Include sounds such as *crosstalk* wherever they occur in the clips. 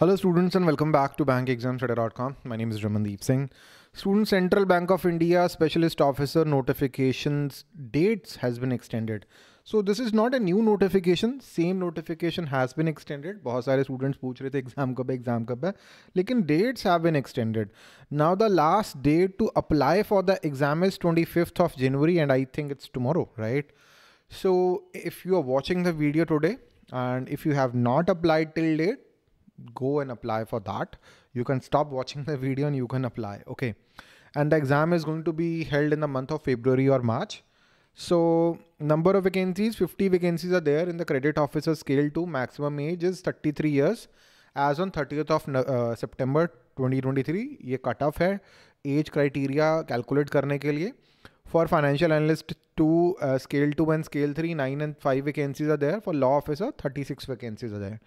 Hello students and welcome back to bankexamstudy.com. My name is Ramandeep Singh. Student Central Bank of India Specialist Officer notifications dates has been extended. So this is not a new notification, same notification has been extended. बहुत सारे students पूछ रहे the exam kab hai, exam kab hai. Lekin dates have been extended. Now the last date to apply for the exam is 25th of January and I think it's tomorrow, right? So if you are watching the video today and if you have not applied till date, go and apply for that you can stop watching *laughs* the video and you can apply okay and the exam is going to be held in the month of february or march so number of vacancies 50 vacancies are there in the credit officer scale 2 maximum age is 33 years as on 30th of uh, september 2023 ये cutoff off है age criteria calculate करने के लिए for financial analyst to scale two and scale three nine and five vacancies are there. For law officer 36 vacancies are there.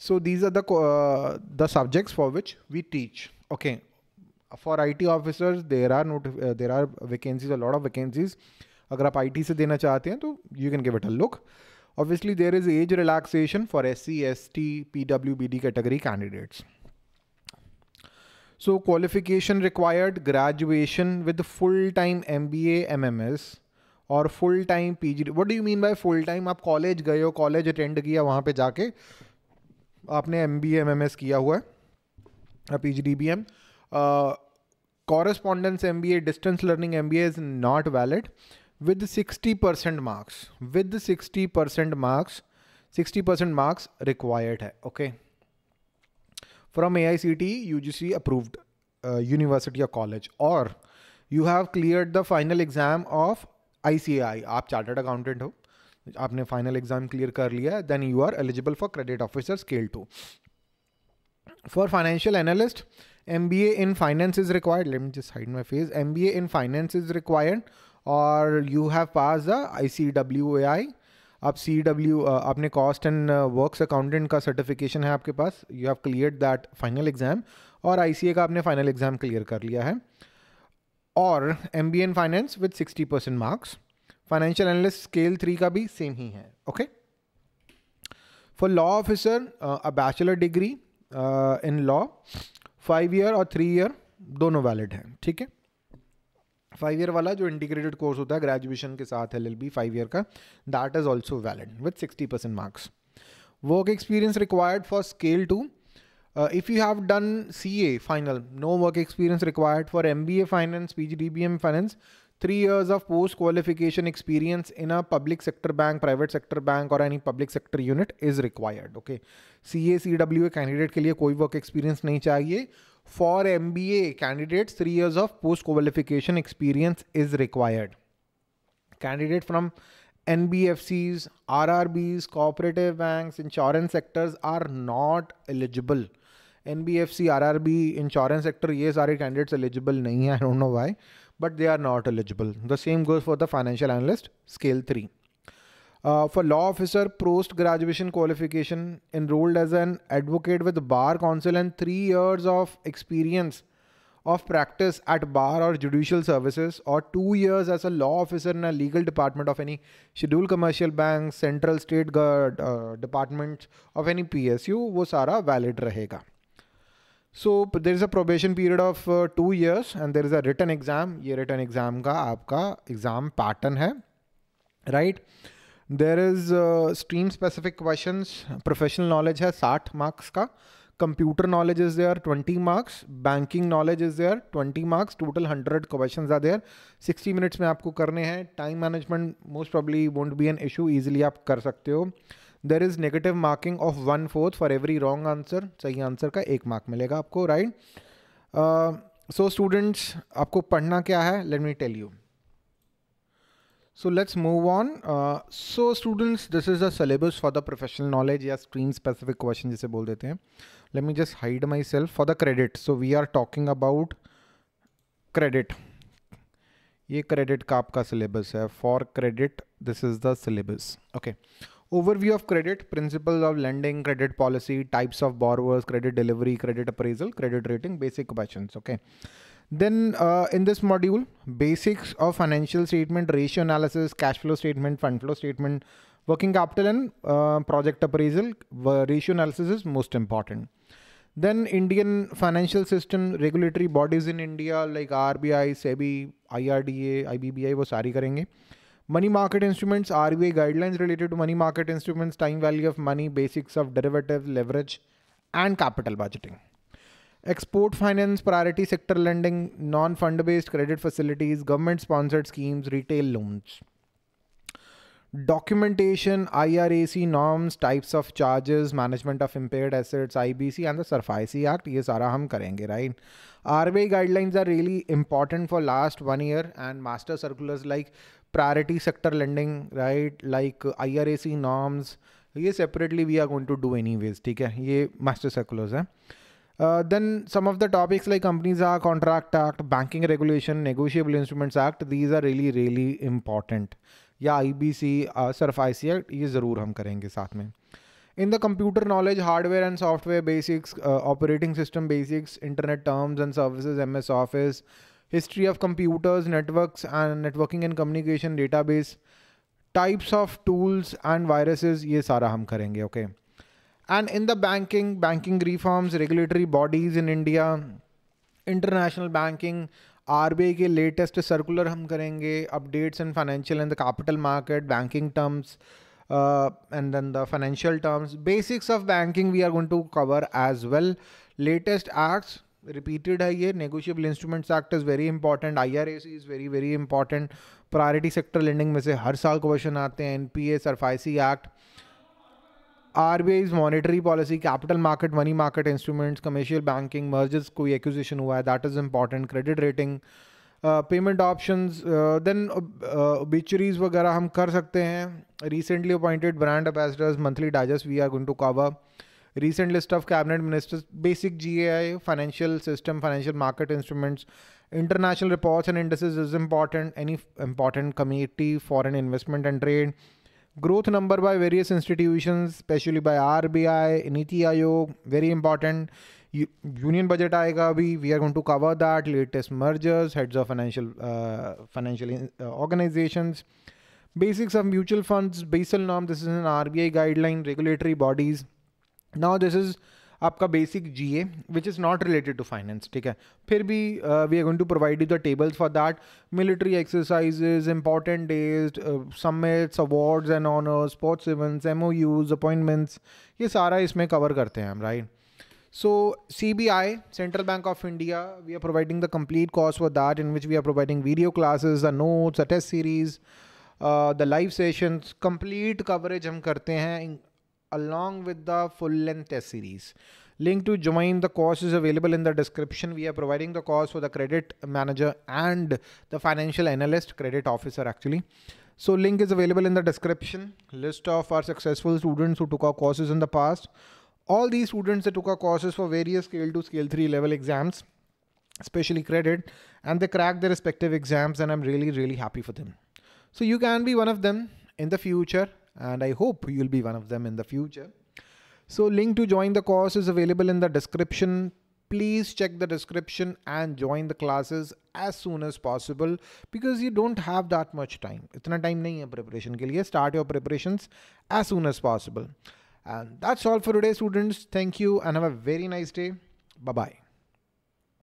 So these are the, uh, the subjects for which we teach. Okay. For IT officers, there are not, uh, there are vacancies, a lot of vacancies. अगर आप IT से देना चाहते हैं तो you can give it a look. Obviously, there is age relaxation for SC, ST, PWBD category candidates. So qualification required graduation with full-time MBA, MMS और full-time PG. What do you mean by full-time? आप college गए हो, college attend किया वहाँ पे जाके आपने M B M M S किया हुआ है P G D B M correspondence M B A distance learning M B A is not valid with sixty percent marks with sixty percent marks sixty percent marks required है okay from A I C T U G C approved university या college और you have clear the final exam of I C I आप chartered accountant हो आपने final exam clear कर लिया है then you are eligible for credit officer scale two for financial analyst M B A in finance is required let me just hide my face M B A in finance is required और you have pass the I C W A I आप C W आपने cost and works accountant का certification है आपके पास you have clear that final exam और I सी ए का आपने फाइनल एग्जाम क्लियर कर लिया है और M B A in finance with sixty percent marks financial analyst scale three का भी सेम ही है okay for law officer a bachelor degree in law five year और थ्री ईयर दोनों वैलिड हैं ठीक है फाइव ईयर वाला जो इंटीग्रेटेड कोर्स होता है ग्रेजुएशन के साथ L L B five year का that is also valid with sixty percent marks work experience required for scale two if you have done C A final no work experience required for M B A finance P G D B M finance three years of post qualification experience in a public sector bank, private sector bank or any public sector unit is required. Okay. CA, CWA candidate के लिए कोई work experience नहीं चाहिए. For MBA candidates, three years of post qualification experience is required. Candidate from NBFCs, RRBs, cooperative banks, insurance sectors are not eligible NBFC, RRB, insurance sector, yes, R B insurance sector ये सारे candidates eligible नहीं है I don't know why but they are not eligible the same goes for the financial analyst scale three for law officer post graduation qualification enrolled as an advocate with bar council and 3 years of experience of practice at bar or judicial services or 2 years as a law officer in a legal department of any scheduled commercial bank central state guard uh, department of any psu wo sara valid rahega so there is a probation period of two years and there is a written exam ये written exam का आपका exam pattern है right there is stream specific question professional knowledge है साठ marks का computer knowledge is there twenty marks banking knowledge is there twenty marks total hundred question are there sixty minutes में आपको करने हैं time management most probably won't be an issue easily आप कर सकते हो there is negative marking of one fourth for every wrong answer सही answer का एक मार्क मिलेगा आपको राइट सो स्टूडेंट्स आपको पढ़ना क्या है let me tell you so let's move on so students this is syllabus for the professional knowledge या स्क्रीन स्पेसिफिक क्वेश्चन जिसे बोल देते हैं let me just hide myself for the credit so we are talking about credit ये credit का आपका syllabus है for credit this is the syllabus okay Overview of credit, principles of lending, credit policy, types of borrowers, credit delivery, credit appraisal, credit rating, basic questions. Okay. Then uh, in this module, basics of financial statement, ratio analysis, cash flow statement, fund flow statement, working capital and uh, project appraisal, ratio analysis is most important. Then Indian financial system, regulatory bodies in India like RBI, SEBI, IRDA, IBBI will सारी करेंगे. Money market instruments, RWA guidelines related to money market instruments, time value of money, basics of derivatives, leverage, and capital budgeting. Export finance, priority sector lending, non fund based credit facilities, government sponsored schemes, retail loans. Documentation, IRAC norms, types of charges, management of impaired assets, IBC, and the Surfaci Act. ये सारा हम करेंगे right? RBI guidelines are really important for last one year and master circulars like sector right like I R A C norms ये separately we are going to do anyways ठीक है ये master circulars है then some of the topics like companies are contract act banking regulation negotiable instruments act these are really really important या I B C सिर्फ आई C act ये ज़रूर हम करेंगे साथ में in the computer knowledge hardware and software basics operating system basics internet terms and services M S office history of computers, networks and networking and communication database, types of tools and viruses ये सारा हम करेंगे okay and in the banking banking reforms regulatory bodies in India international banking RBI latest circular हम करेंगे updates in financial and the capital market banking terms uh, and then the financial terms basics of banking we are going to cover as well latest acts repeated है ये negotiable instruments act is very important I R A C is very very important priority sector lending में से हर साल question आते हैं N P A SARFAESI act R B Is monetary policy capital market money market instruments commercial banking mergers कोई acquisition हुआ है that is important credit rating payment option then बिचरीज वगैरह हम कर सकते हैं recently appointed brand ambassadors monthly digest we are going to cover recent list of cabinet ministers, basic GAI, financial system, financial market instruments, international reports and indices is important, any important committee, foreign investment and trade, growth number by various institutions, especially by RBI, Niti Aayog, very important. Union budget we are going to cover that, latest mergers, heads of financial, of uh, financial financial uh, organizations, basics of mutual funds, basal norm, this is an RBI guideline, regulatory bodies, now this is आपका basic G A which is not related to finance ठीक है फिर भी we are going to provide you the tables for that military exercise important days summits awards and honours sports events M O Us appointments ये सारा इसमें cover करते हैं हम right so C B I central bank of India we are providing the complete course for that in which we are providing video classes the notes the series the live session complete coverage हम करते हैं along with the full length test series. Link to join the course is available in the description. We are providing the course for the credit manager and the financial analyst, credit officer actually. So link is available in the description. List of our successful students who took our courses in the past. All these students that took our courses for various scale 2, scale 3 level exams, especially credit, and they cracked their respective exams and I'm really, really happy for them. So you can be one of them in the future and I hope you'll be one of them in the future. So link to join the course is available in the description. Please check the description and join the classes as soon as possible because you don't have that much time. इतना time नहीं है preparation के लिए. Start your preparations as soon as possible. And that's all for today students. Thank you and have a very nice day. Bye bye.